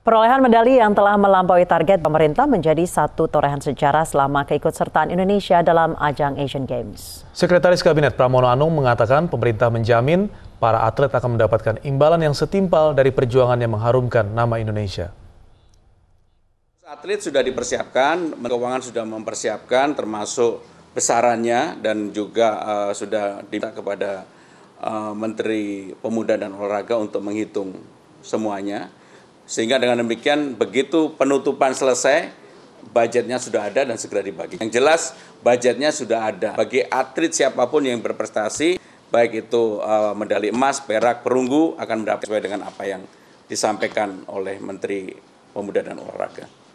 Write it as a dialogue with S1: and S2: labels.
S1: Perolehan medali yang telah melampaui target pemerintah menjadi satu torehan sejarah selama keikutsertaan Indonesia dalam ajang Asian Games.
S2: Sekretaris Kabinet Pramono Anung mengatakan pemerintah menjamin para atlet akan mendapatkan imbalan yang setimpal dari perjuangan yang mengharumkan nama Indonesia.
S3: Atlet sudah dipersiapkan, keuangan sudah mempersiapkan termasuk besarannya dan juga uh, sudah diminta kepada uh, Menteri Pemuda dan Olahraga untuk menghitung semuanya sehingga dengan demikian begitu penutupan selesai, budgetnya sudah ada dan segera dibagi. Yang jelas budgetnya sudah ada. Bagi atlet siapapun yang berprestasi, baik itu uh, medali emas, perak, perunggu akan mendapat sesuai dengan apa yang disampaikan oleh Menteri Pemuda dan Olahraga.